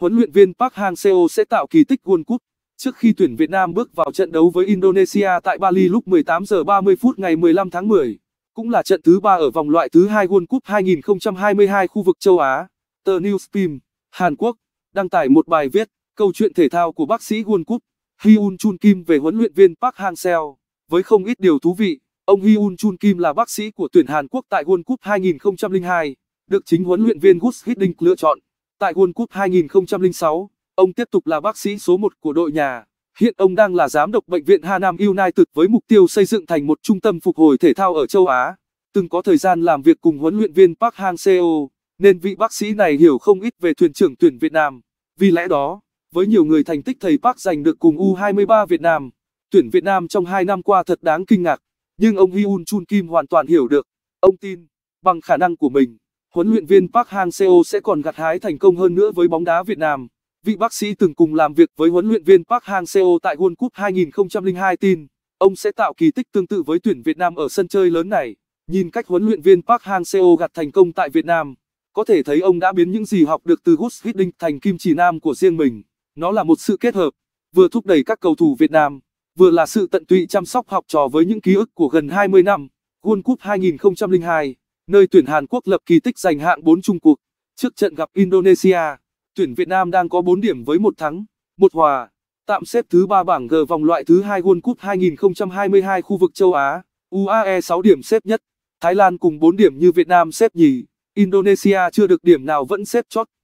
huấn luyện viên Park Hang-seo sẽ tạo kỳ tích World Cup. Trước khi tuyển Việt Nam bước vào trận đấu với Indonesia tại Bali lúc 18 giờ 30 phút ngày 15 tháng 10, cũng là trận thứ ba ở vòng loại thứ hai World Cup 2022 khu vực châu Á. Tờ Newspim, Hàn Quốc, đăng tải một bài viết, câu chuyện thể thao của bác sĩ World Cup, Hyun Chun Kim về huấn luyện viên Park Hang-seo. Với không ít điều thú vị, ông Hyun Chun Kim là bác sĩ của tuyển Hàn Quốc tại World Cup 2002, được chính huấn luyện viên Gus Hiddink lựa chọn. Tại World Cup 2006, ông tiếp tục là bác sĩ số 1 của đội nhà. Hiện ông đang là giám đốc bệnh viện Hà Nam United với mục tiêu xây dựng thành một trung tâm phục hồi thể thao ở châu Á. Từng có thời gian làm việc cùng huấn luyện viên Park Hang-seo, nên vị bác sĩ này hiểu không ít về thuyền trưởng tuyển Việt Nam. Vì lẽ đó, với nhiều người thành tích thầy Park giành được cùng U23 Việt Nam, tuyển Việt Nam trong 2 năm qua thật đáng kinh ngạc, nhưng ông Hyun Chun Kim hoàn toàn hiểu được. Ông tin, bằng khả năng của mình, huấn luyện viên Park Hang-seo sẽ còn gặt hái thành công hơn nữa với bóng đá Việt Nam. Vị bác sĩ từng cùng làm việc với huấn luyện viên Park Hang-seo tại World Cup 2002 tin, ông sẽ tạo kỳ tích tương tự với tuyển Việt Nam ở sân chơi lớn này. Nhìn cách huấn luyện viên Park Hang-seo gặt thành công tại Việt Nam, có thể thấy ông đã biến những gì học được từ Gus Hiddink thành kim chỉ nam của riêng mình. Nó là một sự kết hợp, vừa thúc đẩy các cầu thủ Việt Nam, vừa là sự tận tụy chăm sóc học trò với những ký ức của gần 20 năm, World Cup 2002 nơi tuyển Hàn Quốc lập kỳ tích giành hạng 4 chung cuộc. Trước trận gặp Indonesia, tuyển Việt Nam đang có 4 điểm với một thắng, một hòa, tạm xếp thứ 3 bảng G vòng loại thứ 2 World Cup 2022 khu vực châu Á. UAE 6 điểm xếp nhất, Thái Lan cùng 4 điểm như Việt Nam xếp nhì, Indonesia chưa được điểm nào vẫn xếp chót.